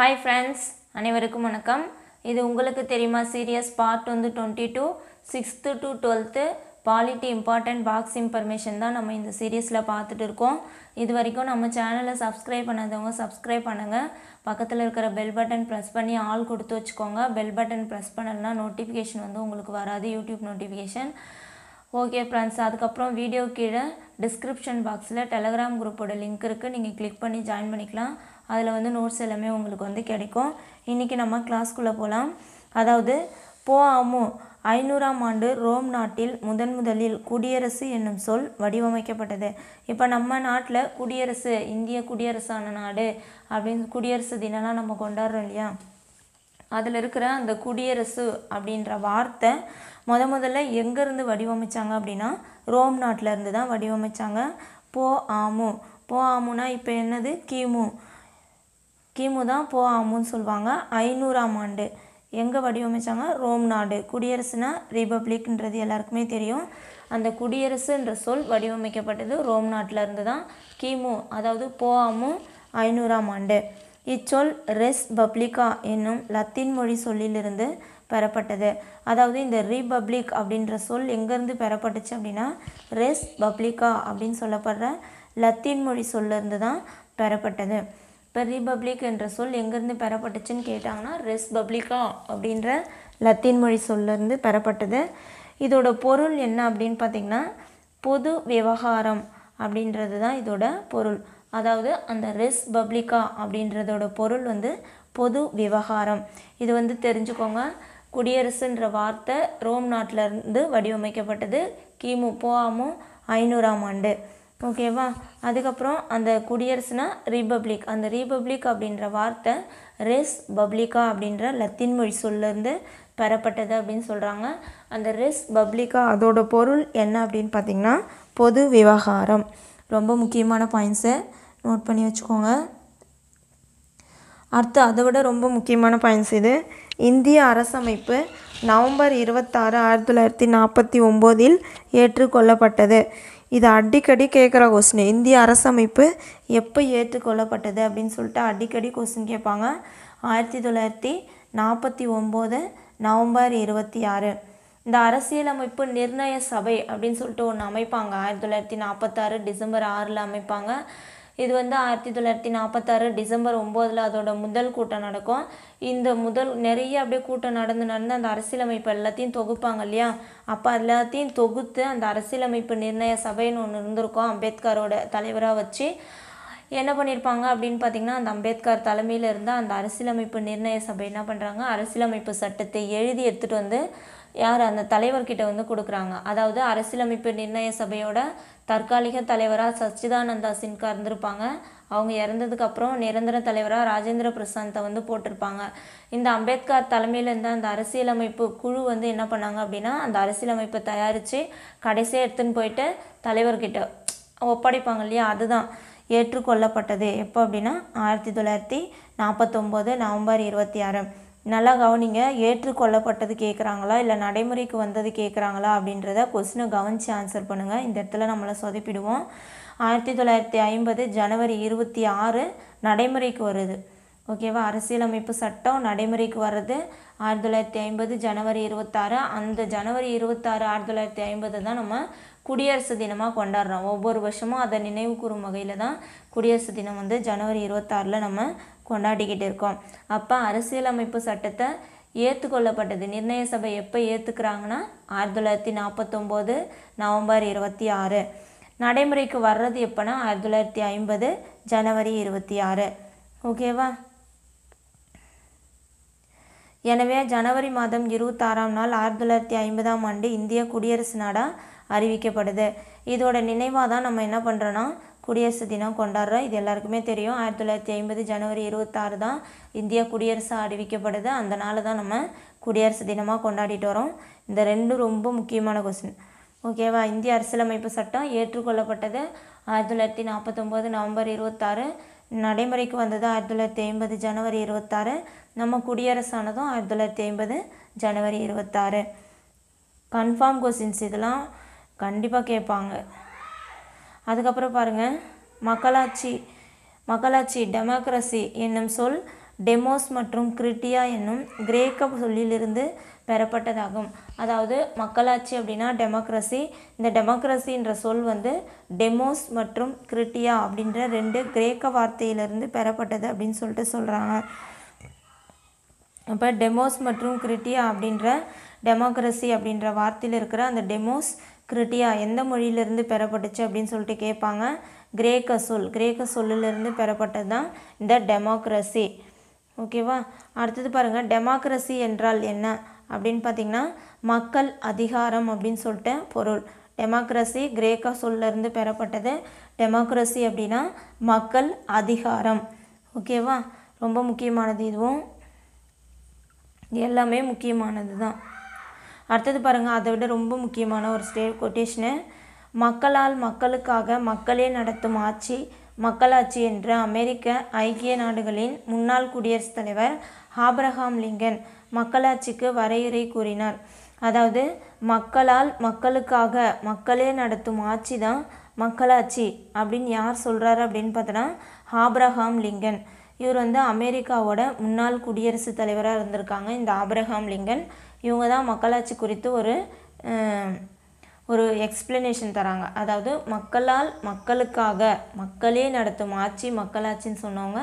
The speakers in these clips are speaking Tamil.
ஹாய் ஃப்ரெண்ட்ஸ் அனைவருக்கும் வணக்கம் இது உங்களுக்கு தெரியுமா சீரியஸ் பார்ட் வந்து twenty two sixth to twelfth polity important box information தான் நம்ம இந்த சீரியஸில் பார்த்துட்டு இருக்கோம் இது வரைக்கும் நம்ம சேனலை சப்ஸ்கிரைப் பண்ணாதவங்க சப்ஸ்கிரைப் பண்ணுங்கள் பக்கத்தில் இருக்கிற பெல் பட்டன் ப்ரெஸ் பண்ணி ஆல் கொடுத்து வச்சுக்கோங்க பெல் பட்டன் ப்ரெஸ் பண்ணலன்னா நோட்டிஃபிகேஷன் வந்து உங்களுக்கு வராது யூடியூப் நோட்டிஃபிகேஷன் ஓகே ஃப்ரெண்ட்ஸ் அதுக்கப்புறம் வீடியோ கீழே டிஸ்கிரிப்ஷன் பாக்ஸில் டெலகிராம் குரூப்போட லிங்க் இருக்குது நீங்கள் கிளிக் பண்ணி ஜாயின் பண்ணிக்கலாம் அதில் வந்து நோட்ஸ் எல்லாமே உங்களுக்கு வந்து கிடைக்கும் இன்றைக்கி நம்ம கிளாஸ்க்குள்ளே போகலாம் அதாவது போ அமு ஐநூறாம் ஆண்டு ரோம் நாட்டில் முதன் முதலில் குடியரசு என்னும் சொல் வடிவமைக்கப்பட்டது இப்போ நம்ம நாட்டில் குடியரசு இந்திய குடியரசான நாடு அப்படின்னு குடியரசு தினம்லாம் நம்ம கொண்டாடுறோம் இல்லையா அதில் இருக்கிற அந்த குடியரசு அப்படின்ற வார்த்தை முத முதல்ல எங்கேருந்து வடிவமைச்சாங்க அப்படின்னா ரோம் இருந்து தான் வடிவமைச்சாங்க போ ஆமு போ ஆமுனா இப்போ என்னது கிமு கிமு தான் போ ஆமுன்னு சொல்லுவாங்க ஐநூறாம் ஆண்டு எங்கே வடிவமைச்சாங்க ரோம் நாடு குடியரசுனா ரிபப்ளிக்ன்றது எல்லாருக்குமே தெரியும் அந்த குடியரசுன்ற சொல் வடிவமைக்கப்பட்டது ரோம் நாட்டில் இருந்து தான் கிமு அதாவது போ ஆமு ஐநூறாம் ஆண்டு இச்சொல் ரெஸ் பப்ளிகா என்னும் லத்தீன் மொழி சொல்லிலிருந்து பெறப்பட்டது அதாவது இந்த ரிபப்ளிக் அப்படின்ற சொல் எங்கேருந்து பெறப்பட்டுச்சு அப்படின்னா ரெஸ் பப்ளிகா அப்படின்னு சொல்லப்படுற லத்தீன் மொழி சொல்லிருந்து தான் பெறப்பட்டது இப்போ ரிபப்ளிக் என்ற சொல் எங்கேருந்து பெறப்பட்டுச்சுன்னு கேட்டாங்கன்னா ரெஸ் பப்ளிகா அப்படின்ற லத்தீன் மொழி சொல்லிருந்து பெறப்பட்டது இதோட பொருள் என்ன அப்படின்னு பார்த்திங்கன்னா பொது விவகாரம் அப்படின்றது தான் இதோட பொருள் அதாவது அந்த ரெஸ் பப்ளிகா அப்படின்றதோட பொருள் வந்து பொது விவகாரம் இது வந்து தெரிஞ்சுக்கோங்க குடியரசுன்ற வார்த்தை ரோம் நாட்டிலருந்து வடிவமைக்கப்பட்டது கிமு போஆமு ஐநூறாம் ஆண்டு ஓகேவா அதுக்கப்புறம் அந்த குடியரசுனா ரிபப்ளிக் அந்த ரீபப்ளிக் அப்படின்ற வார்த்தை ரெஸ் பப்ளிகா அப்படின்ற லத்தின் மொழி சொல்லிருந்து பெறப்பட்டது அப்படின்னு சொல்கிறாங்க அந்த ரெஸ் பப்ளிகா அதோட பொருள் என்ன அப்படின்னு பார்த்திங்கன்னா பொது விவகாரம் ரொம்ப முக்கியமான பாயிண்ட்ஸை நோட் பண்ணி வச்சுக்கோங்க அடுத்து அதை விட ரொம்ப முக்கியமான பாயிண்ட்ஸ் இது இந்திய அரசமைப்பு நவம்பர் இருபத்தாறு ஆயிரத்தி தொள்ளாயிரத்தி நாற்பத்தி ஒம்போதில் ஏற்றுக்கொள்ளப்பட்டது இது அடிக்கடி கேட்குற கொஸ்டின் இந்திய அரசமைப்பு எப்போ ஏற்றுக்கொள்ளப்பட்டது அப்படின்னு சொல்லிட்டு அடிக்கடி கொஸ்டின் கேட்பாங்க ஆயிரத்தி தொள்ளாயிரத்தி நாற்பத்தி ஒம்பது நவம்பர் இருபத்தி ஆறு இந்த அரசியலமைப்பு நிர்ணய சபை அப்படின்னு சொல்லிட்டு ஒன்று அமைப்பாங்க ஆயிரத்தி தொள்ளாயிரத்தி நாற்பத்தாறு டிசம்பர் ஆறில் அமைப்பாங்க இது வந்து ஆயிரத்தி தொள்ளாயிரத்தி நாற்பத்தாறு டிசம்பர் ஒம்போதில் அதோட முதல் கூட்டம் நடக்கும் இந்த முதல் நிறைய அப்படியே கூட்டம் நடந்து நடந்து அந்த அரசியலமைப்பு எல்லாத்தையும் தொகுப்பாங்க இல்லையா அப்போ எல்லாத்தையும் தொகுத்து அந்த அரசியலமைப்பு நிர்ணய சபைன்னு ஒன்று இருந்திருக்கும் அம்பேத்கரோட தலைவராக வச்சு என்ன பண்ணியிருப்பாங்க அப்படின்னு பார்த்திங்கன்னா அந்த அம்பேத்கர் தலைமையில் இருந்த அந்த அரசியலமைப்பு நிர்ணய சபை என்ன பண்ணுறாங்க அரசியலமைப்பு சட்டத்தை எழுதி எடுத்துகிட்டு வந்து யார் அந்த தலைவர்கிட்ட வந்து கொடுக்குறாங்க அதாவது அரசியலமைப்பு நிர்ணய சபையோட தற்காலிக தலைவராக சச்சிதானந்தா சின்கா இருந்திருப்பாங்க அவங்க இறந்ததுக்கப்புறம் நிரந்தர தலைவராக ராஜேந்திர பிரசாந்தை வந்து போட்டிருப்பாங்க இந்த அம்பேத்கர் தலைமையில் இருந்த அந்த அரசியலமைப்பு குழு வந்து என்ன பண்ணாங்க அப்படின்னா அந்த அரசியலமைப்பை தயாரித்து கடைசியாக எடுத்துன்னு போயிட்டு தலைவர்கிட்ட ஒப்படைப்பாங்க இல்லையா அதுதான் ஏற்றுக்கொள்ளப்பட்டது எப்போ அப்படின்னா ஆயிரத்தி தொள்ளாயிரத்தி நாற்பத்தொம்போது நவம்பர் இருபத்தி ஆறு நல்லா கவனிங்க ஏற்றுக்கொள்ளப்பட்டது கேட்குறாங்களா இல்லை நடைமுறைக்கு வந்தது கேட்குறாங்களா அப்படின்றத கொஸ்டினை கவனித்து ஆன்சர் பண்ணுங்கள் இந்த இடத்துல நம்மளை சொதப்பிடுவோம் ஆயிரத்தி தொள்ளாயிரத்தி ஐம்பது ஜனவரி இருபத்தி ஆறு நடைமுறைக்கு வருது ஓகேவா அரசியலமைப்பு சட்டம் நடைமுறைக்கு வர்றது ஆயிரத்தி தொள்ளாயிரத்தி ஐம்பது ஜனவரி இருபத்தாறு அந்த ஜனவரி இருபத்தாறு ஆயிரத்தி தொள்ளாயிரத்தி ஐம்பது தான் நம்ம குடியரசு தினமாக கொண்டாடுறோம் ஒவ்வொரு வருஷமும் அதை நினைவு கூறும் வகையில் தான் குடியரசு தினம் வந்து ஜனவரி இருபத்தாறில் நம்ம கொண்டாடிக்கிட்டு இருக்கோம் அப்போ அரசியலமைப்பு சட்டத்தை ஏற்றுக்கொள்ளப்பட்டது நிர்ணய சபை எப்போ ஏற்றுக்கிறாங்கன்னா ஆயிரத்தி தொள்ளாயிரத்தி நாற்பத்தொம்போது நவம்பர் இருபத்தி ஆறு நடைமுறைக்கு வர்றது எப்போனா ஆயிரத்தி தொள்ளாயிரத்தி ஐம்பது ஜனவரி இருபத்தி ஆறு ஓகேவா எனவே ஜனவரி மாதம் இருபத்தாறாம் நாள் ஆயிரத்தி தொள்ளாயிரத்தி ஐம்பதாம் ஆண்டு இந்திய குடியரசு நாடாக அறிவிக்கப்படுது இதோட நினைவாக தான் நம்ம என்ன பண்ணுறோன்னா குடியரசு தினம் கொண்டாடுறோம் இது எல்லாருக்குமே தெரியும் ஆயிரத்தி தொள்ளாயிரத்தி ஐம்பது ஜனவரி இருபத்தாறு தான் இந்தியா குடியரசாக அறிவிக்கப்படுது அந்த நாள் தான் நம்ம குடியரசு தினமாக கொண்டாடிட்டு வரோம் இந்த ரெண்டும் ரொம்ப முக்கியமான கொஸ்டின் ஓகேவா இந்திய அரசியலமைப்பு சட்டம் ஏற்றுக்கொள்ளப்பட்டது ஆயிரத்தி தொள்ளாயிரத்தி நாற்பத்தொம்போது நவம்பர் இருபத்தாறு நடைமுறைக்கு வந்தது ஆயிரத்தி தொள்ளாயிரத்தி ஐம்பது ஜனவரி இருபத்தாறு நம்ம குடியரசானதும் ஆயிரத்தி தொள்ளாயிரத்தி ஐம்பது ஜனவரி இருபத்தாறு கன்ஃபார்ம் கொஸ்டின்ஸ் இதெல்லாம் கண்டிப்பாக கேட்பாங்க அதுக்கப்புறம் பாருங்கள் மக்களாட்சி மக்களாட்சி டெமோக்ரஸி என்னும் சொல் டெமோஸ் மற்றும் கிரிட்டியா என்னும் கிரேக்க சொல்லிலிருந்து பெறப்பட்டதாகும் அதாவது மக்களாட்சி அப்படின்னா டெமோக்ரஸி இந்த டெமோக்ரஸின்ற சொல் வந்து டெமோஸ் மற்றும் கிரிட்டியா அப்படின்ற ரெண்டு கிரேக்க வார்த்தையிலிருந்து பெறப்பட்டது அப்படின்னு சொல்லிட்டு சொல்கிறாங்க அப்போ டெமோஸ் மற்றும் கிரிட்டியா அப்படின்ற டெமோக்ரஸி அப்படின்ற வார்த்தையில் இருக்கிற அந்த டெமோஸ் கிருட்டியா எந்த மொழியிலிருந்து பெறப்பட்டுச்சு அப்படின்னு சொல்லிட்டு கேட்பாங்க கிரேக்க சொல் கிரேக்க சொல்லிலிருந்து பெறப்பட்டது தான் இந்த டெமோக்ரஸி ஓகேவா அடுத்தது பாருங்கள் டெமோக்ரஸி என்றால் என்ன அப்படின்னு பார்த்தீங்கன்னா மக்கள் அதிகாரம் அப்படின்னு சொல்லிட்டு பொருள் டெமோக்ரஸி கிரேக்க சொல்லிருந்து பெறப்பட்டது டெமோக்ரஸி அப்படின்னா மக்கள் அதிகாரம் ஓகேவா ரொம்ப முக்கியமானது இதுவும் எல்லாமே முக்கியமானது தான் அடுத்தது பாருங்கள் அதை விட ரொம்ப முக்கியமான ஒரு ஸ்டே கொட்டேஷனு மக்களால் மக்களுக்காக மக்களே நடத்தும் ஆட்சி மக்களாட்சி என்ற அமெரிக்க ஐக்கிய நாடுகளின் முன்னாள் குடியரசுத் தலைவர் ஆப்ரஹாம் லிங்கன் மக்களாட்சிக்கு வரையறை கூறினார் அதாவது மக்களால் மக்களுக்காக மக்களே நடத்தும் ஆட்சி தான் மக்களாட்சி அப்படின்னு யார் சொல்கிறாரு அப்படின்னு பார்த்தோன்னா ஆப்ரஹாம் லிங்கன் இவர் வந்து அமெரிக்காவோட முன்னாள் குடியரசுத் தலைவராக இருந்திருக்காங்க இந்த ஆப்ரஹாம் லிங்கன் இவங்க தான் மக்களாட்சி குறித்து ஒரு ஒரு எக்ஸ்பிளனேஷன் தராங்க அதாவது மக்களால் மக்களுக்காக மக்களே நடத்தும் ஆட்சி மக்களாட்சின்னு சொன்னவங்க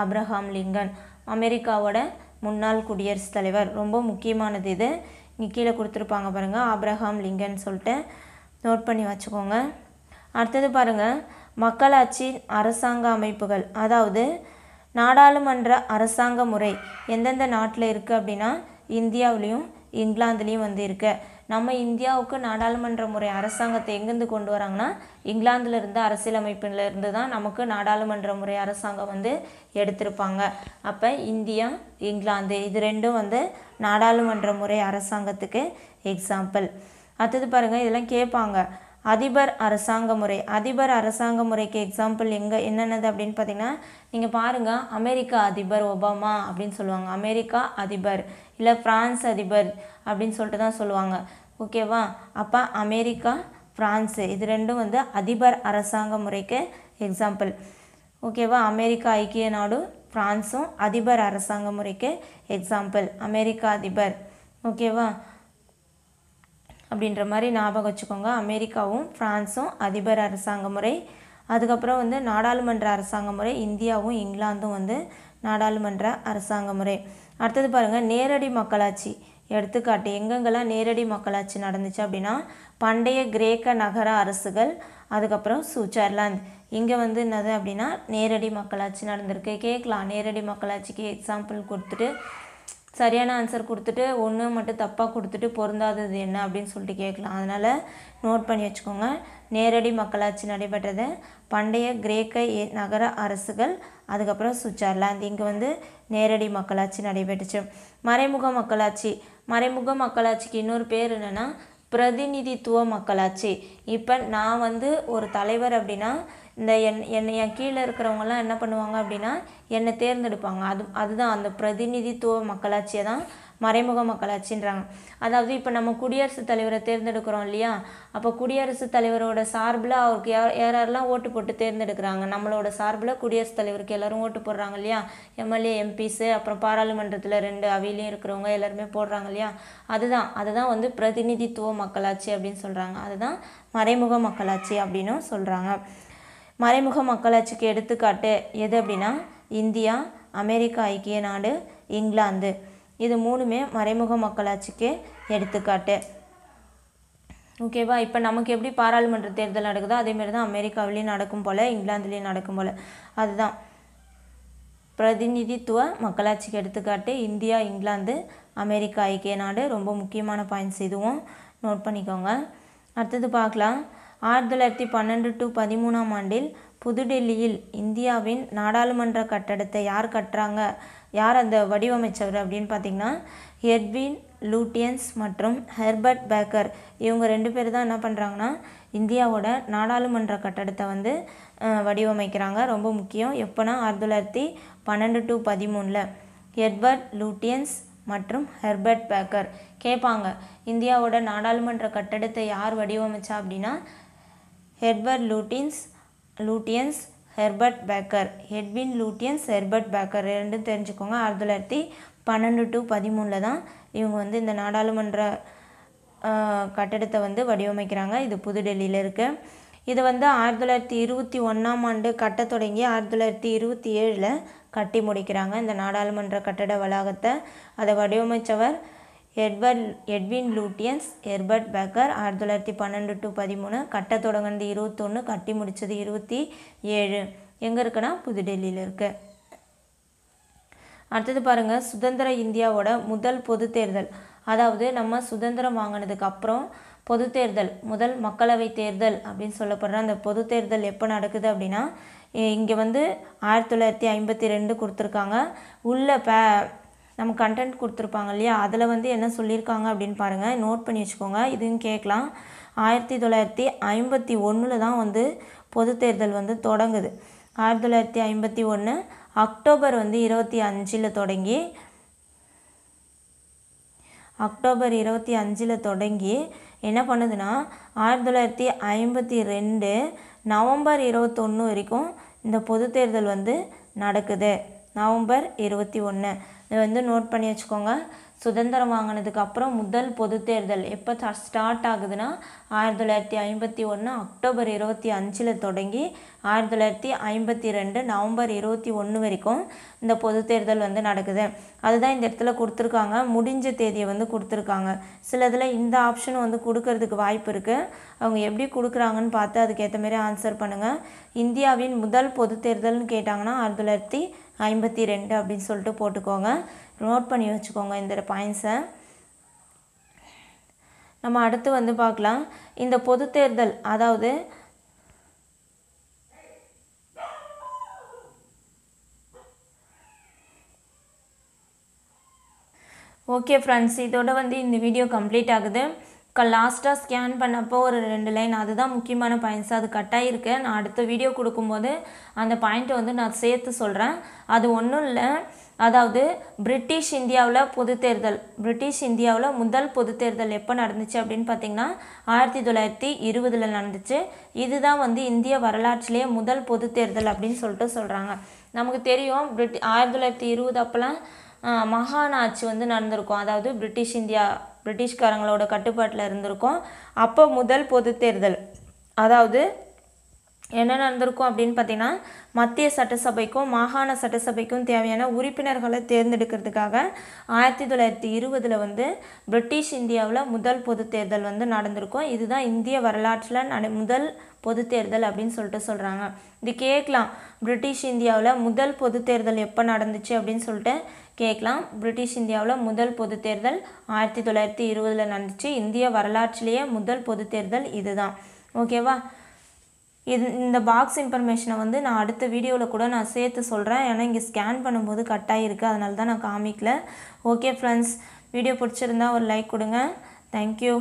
ஆப்ரஹாம் லிங்கன் அமெரிக்காவோட முன்னாள் குடியரசுத் தலைவர் ரொம்ப முக்கியமானது இது இங்கே கீழே கொடுத்துருப்பாங்க பாருங்கள் ஆப்ரஹாம் லிங்கன் சொல்லிட்டு நோட் பண்ணி வச்சுக்கோங்க அடுத்தது பாருங்கள் மக்களாட்சி அரசாங்க அமைப்புகள் அதாவது நாடாளுமன்ற அரசாங்க முறை எந்தெந்த நாட்டில் இருக்குது அப்படின்னா இந்தியாவிலையும் இங்கிலாந்துலேயும் வந்து இருக்கு நம்ம இந்தியாவுக்கு நாடாளுமன்ற முறை அரசாங்கத்தை எங்கேருந்து கொண்டு வராங்கன்னா இங்கிலாந்துல இருந்து அரசியலமைப்பில் இருந்து தான் நமக்கு நாடாளுமன்ற முறை அரசாங்கம் வந்து எடுத்திருப்பாங்க அப்போ இந்தியா இங்கிலாந்து இது ரெண்டும் வந்து நாடாளுமன்ற முறை அரசாங்கத்துக்கு எக்ஸாம்பிள் அடுத்தது பாருங்கள் இதெல்லாம் கேட்பாங்க அதிபர் அரசாங்க முறை அதிபர் அரசாங்க முறைக்கு எக்ஸாம்பிள் எங்கே என்னென்னது அப்படின்னு பார்த்தீங்கன்னா நீங்கள் பாருங்கள் அமெரிக்கா அதிபர் ஒபாமா அப்படின்னு சொல்லுவாங்க அமெரிக்கா அதிபர் இல்லை ஃப்ரான்ஸ் அதிபர் அப்படின்னு சொல்லிட்டு தான் சொல்லுவாங்க ஓகேவா அப்போ அமெரிக்கா ஃப்ரான்ஸு இது ரெண்டும் வந்து அதிபர் அரசாங்க முறைக்கு எக்ஸாம்பிள் ஓகேவா அமெரிக்கா ஐக்கிய நாடும் ஃப்ரான்ஸும் அதிபர் அரசாங்க முறைக்கு எக்ஸாம்பிள் அமெரிக்கா அதிபர் ஓகேவா அப்படின்ற மாதிரி ஞாபகம் வச்சுக்கோங்க அமெரிக்காவும் ஃப்ரான்ஸும் அதிபர் அரசாங்க முறை அதுக்கப்புறம் வந்து நாடாளுமன்ற அரசாங்க முறை இந்தியாவும் இங்கிலாந்தும் வந்து நாடாளுமன்ற அரசாங்க முறை அடுத்தது பாருங்கள் நேரடி மக்களாட்சி எடுத்துக்காட்டு எங்கெங்கெல்லாம் நேரடி மக்களாட்சி நடந்துச்சு அப்படின்னா பண்டைய கிரேக்க நகர அரசுகள் அதுக்கப்புறம் சுவிட்சர்லாந்து இங்கே வந்து என்னது அப்படின்னா நேரடி மக்களாட்சி நடந்திருக்கு கேட்கலாம் நேரடி மக்களாட்சிக்கு எக்ஸாம்பிள் கொடுத்துட்டு சரியான ஆன்சர் கொடுத்துட்டு ஒன்று மட்டும் தப்பாக கொடுத்துட்டு பொருந்தாதது என்ன அப்படின்னு சொல்லிட்டு கேட்கலாம் அதனால் நோட் பண்ணி வச்சுக்கோங்க நேரடி மக்களாட்சி நடைபெற்றது பண்டைய கிரேக்க நகர அரசுகள் அதுக்கப்புறம் சுவிட்சர்லாந்து இங்கே வந்து நேரடி மக்களாட்சி நடைபெற்றுச்சு மறைமுக மக்களாட்சி மறைமுக மக்களாட்சிக்கு இன்னொரு பேர் என்னென்னா பிரதிநிதித்துவ மக்களாட்சி இப்போ நான் வந்து ஒரு தலைவர் அப்படின்னா இந்த என் என்னை என் கீழே இருக்கிறவங்கலாம் என்ன பண்ணுவாங்க அப்படின்னா என்னை தேர்ந்தெடுப்பாங்க அது அதுதான் அந்த பிரதிநிதித்துவ மக்களாட்சியை தான் மறைமுக மக்களாட்சின்றாங்க அதாவது இப்போ நம்ம குடியரசுத் தலைவரை தேர்ந்தெடுக்கிறோம் இல்லையா அப்போ குடியரசுத் தலைவரோட சார்பில் அவருக்கு யார் யாரெல்லாம் ஓட்டு போட்டு தேர்ந்தெடுக்கிறாங்க நம்மளோட சார்பில் குடியரசுத் தலைவருக்கு எல்லோரும் ஓட்டு போடுறாங்க இல்லையா எம்எல்ஏ எம்பிஸு அப்புறம் பாராளுமன்றத்தில் ரெண்டு அவையிலையும் இருக்கிறவங்க எல்லாருமே போடுறாங்க இல்லையா அதுதான் அதுதான் வந்து பிரதிநிதித்துவ மக்களாட்சி அப்படின்னு சொல்கிறாங்க அதுதான் மறைமுக மக்களாட்சி அப்படின்னும் சொல்கிறாங்க மறைமுக மக்களாட்சிக்கு எடுத்துக்காட்டு எது அப்படின்னா இந்தியா அமெரிக்கா ஐக்கிய நாடு இங்கிலாந்து இது மூணுமே மறைமுக மக்களாட்சிக்கு எடுத்துக்காட்டு ஓகேவா இப்போ நமக்கு எப்படி பாராளுமன்ற தேர்தல் நடக்குதோ அதேமாரி தான் அமெரிக்காவிலையும் நடக்கும் போல் இங்கிலாந்துலேயும் நடக்கும் போல் அதுதான் பிரதிநிதித்துவ மக்களாட்சிக்கு எடுத்துக்காட்டு இந்தியா இங்கிலாந்து அமெரிக்கா ஐக்கிய நாடு ரொம்ப முக்கியமான பாயிண்ட்ஸ் இதுவும் நோட் பண்ணிக்கோங்க அடுத்தது பார்க்கலாம் ஆயிரத்தி தொள்ளாயிரத்தி பன்னெண்டு டு பதிமூணாம் ஆண்டில் புதுடெல்லியில் இந்தியாவின் நாடாளுமன்ற கட்டடத்தை யார் கட்டுறாங்க யார் அந்த வடிவமைச்சவர் அப்படின்னு பார்த்திங்கன்னா எட்வின் லூட்டியன்ஸ் மற்றும் ஹெர்பர்ட் பேக்கர் இவங்க ரெண்டு பேர் தான் என்ன பண்ணுறாங்கன்னா இந்தியாவோட நாடாளுமன்ற கட்டடத்தை வந்து வடிவமைக்கிறாங்க ரொம்ப முக்கியம் எப்போனா ஆயிரத்தி தொள்ளாயிரத்தி பன்னெண்டு டு பதிமூணில் எட்வர்ட் லூட்டியன்ஸ் மற்றும் ஹெர்பர்ட் பேக்கர் கேட்பாங்க இந்தியாவோட நாடாளுமன்ற கட்டடத்தை யார் வடிவமைச்சா அப்படின்னா Herbert Lutyens Lutyens Herbert Baker Edwin Lutyens Herbert Baker ரெண்டும் தெரிஞ்சுக்கோங்க ஆயிரத்தி தொள்ளாயிரத்தி பன்னெண்டு டு பதிமூணில் தான் இவங்க வந்து இந்த நாடாளுமன்ற கட்டடத்தை வந்து வடிவமைக்கிறாங்க இது புதுடெல்லியில் இருக்குது இது வந்து ஆயிரத்தி தொள்ளாயிரத்தி இருபத்தி ஒன்றாம் ஆண்டு கட்ட தொடங்கி ஆயிரத்தி தொள்ளாயிரத்தி இருபத்தி ஏழில் கட்டி முடிக்கிறாங்க இந்த நாடாளுமன்ற கட்டட வளாகத்தை அதை வடிவமைத்தவர் Edward Edwin Lutyens Herbert Baker ஆயிரத்தி தொள்ளாயிரத்தி பன்னெண்டு டு பதிமூணு கட்ட தொடங்கினது இருபத்தொன்று கட்டி முடித்தது இருபத்தி ஏழு எங்கே இருக்குன்னா புதுடெல்லியில் இருக்குது அடுத்தது பாருங்கள் சுதந்திர இந்தியாவோட முதல் பொது தேர்தல் அதாவது நம்ம சுதந்திரம் வாங்கினதுக்கு அப்புறம் பொது தேர்தல் முதல் மக்களவை தேர்தல் அப்படின்னு சொல்லப்படுற அந்த பொது தேர்தல் எப்போ நடக்குது அப்படின்னா இங்கே வந்து ஆயிரத்தி தொள்ளாயிரத்தி ஐம்பத்தி ரெண்டு கொடுத்துருக்காங்க உள்ள பே நம்ம கண்டென்ட் கொடுத்துருப்பாங்க இல்லையா அதில் வந்து என்ன சொல்லியிருக்காங்க அப்படின்னு பாருங்கள் நோட் பண்ணி வச்சுக்கோங்க இதுவும் கேட்கலாம் ஆயிரத்தி தொள்ளாயிரத்தி ஐம்பத்தி ஒன்றில் தான் வந்து பொது தேர்தல் வந்து தொடங்குது ஆயிரத்தி தொள்ளாயிரத்தி ஐம்பத்தி ஒன்று அக்டோபர் வந்து இருபத்தி அஞ்சில் தொடங்கி அக்டோபர் இருபத்தி அஞ்சில் தொடங்கி என்ன பண்ணுதுன்னா ஆயிரத்தி தொள்ளாயிரத்தி ஐம்பத்தி ரெண்டு நவம்பர் இருபத்தொன்று வரைக்கும் இந்த பொது தேர்தல் வந்து நடக்குது நவம்பர் இருபத்தி ஒன்று இதை வந்து நோட் பண்ணி வச்சுக்கோங்க சுதந்திரம் வாங்கினதுக்கு அப்புறம் முதல் பொது தேர்தல் எப்போ ஸ்டார்ட் ஆகுதுன்னா ஆயிரத்தி தொள்ளாயிரத்தி ஐம்பத்தி ஒன்று அக்டோபர் இருபத்தி அஞ்சில் தொடங்கி ஆயிரத்தி தொள்ளாயிரத்தி ஐம்பத்தி ரெண்டு நவம்பர் இருபத்தி ஒன்று வரைக்கும் இந்த பொது தேர்தல் வந்து நடக்குது அதுதான் இந்த இடத்துல கொடுத்துருக்காங்க முடிஞ்ச தேதியை வந்து கொடுத்துருக்காங்க சில இதில் இந்த ஆப்ஷன் வந்து கொடுக்கறதுக்கு வாய்ப்பு இருக்குது அவங்க எப்படி கொடுக்குறாங்கன்னு பார்த்து அதுக்கேற்ற மாதிரி ஆன்சர் பண்ணுங்கள் இந்தியாவின் முதல் பொது தேர்தல்னு கேட்டாங்கன்னா ஆயிரத்தி தொள்ளாயிரத்தி ஐம்பத்தி ரெண்டு அப்படின்னு சொல்லிட்டு போட்டுக்கோங்க நோட் பண்ணி வச்சுக்கோங்க இந்த பாயிண்ட்ஸை நம்ம அடுத்து வந்து பார்க்கலாம் இந்த பொது தேர்தல் அதாவது ஓகே ஃப்ரெண்ட்ஸ் இதோட வந்து இந்த வீடியோ கம்ப்ளீட் ஆகுது லாஸ்ட்டாக ஸ்கேன் பண்ணப்போ ஒரு ரெண்டு லைன் அதுதான் முக்கியமான பாயிண்ட்ஸ் அது இருக்குது நான் அடுத்த வீடியோ கொடுக்கும்போது அந்த பாயிண்ட்டை வந்து நான் சேர்த்து சொல்கிறேன் அது ஒன்றும் இல்லை அதாவது பிரிட்டிஷ் இந்தியாவில் பொது தேர்தல் பிரிட்டிஷ் இந்தியாவில் முதல் பொது தேர்தல் எப்போ நடந்துச்சு அப்படின்னு பார்த்தீங்கன்னா ஆயிரத்தி தொள்ளாயிரத்தி இருபதில் நடந்துச்சு இதுதான் வந்து இந்திய வரலாற்றிலேயே முதல் பொது தேர்தல் அப்படின்னு சொல்லிட்டு சொல்கிறாங்க நமக்கு தெரியும் பிரிட்டி ஆயிரத்தி தொள்ளாயிரத்தி இருபது அப்போலாம் மகாண ஆட்சி வந்து நடந்திருக்கும் அதாவது பிரிட்டிஷ் இந்தியா பிரிட்டிஷ்காரங்களோட கட்டுப்பாட்டில் இருந்திருக்கும் அப்போ முதல் பொது தேர்தல் அதாவது என்ன நடந்திருக்கும் அப்படின்னு பார்த்தீங்கன்னா மத்திய சட்டசபைக்கும் மாகாண சட்டசபைக்கும் தேவையான உறுப்பினர்களை தேர்ந்தெடுக்கிறதுக்காக ஆயிரத்தி தொள்ளாயிரத்தி இருபதில் வந்து பிரிட்டிஷ் இந்தியாவில் முதல் பொது தேர்தல் வந்து நடந்திருக்கும் இதுதான் இந்திய வரலாற்றில் நட முதல் பொது தேர்தல் அப்படின்னு சொல்லிட்டு சொல்கிறாங்க இது கேட்கலாம் பிரிட்டிஷ் இந்தியாவில் முதல் பொது தேர்தல் எப்போ நடந்துச்சு அப்படின்னு சொல்லிட்டு கேட்கலாம் பிரிட்டிஷ் இந்தியாவில் முதல் பொது தேர்தல் ஆயிரத்தி தொள்ளாயிரத்தி இருபதில் நடந்துச்சு இந்திய வரலாற்றிலேயே முதல் பொது தேர்தல் இதுதான் ஓகேவா இது இந்த பாக்ஸ் இன்ஃபர்மேஷனை வந்து நான் அடுத்த வீடியோவில் கூட நான் சேர்த்து சொல்கிறேன் ஏன்னா இங்கே ஸ்கேன் பண்ணும்போது கட்டாயிருக்கு அதனால தான் நான் காமிக்கல ஓகே ஃப்ரெண்ட்ஸ் வீடியோ பிடிச்சிருந்தா ஒரு லைக் கொடுங்க தேங்க்யூ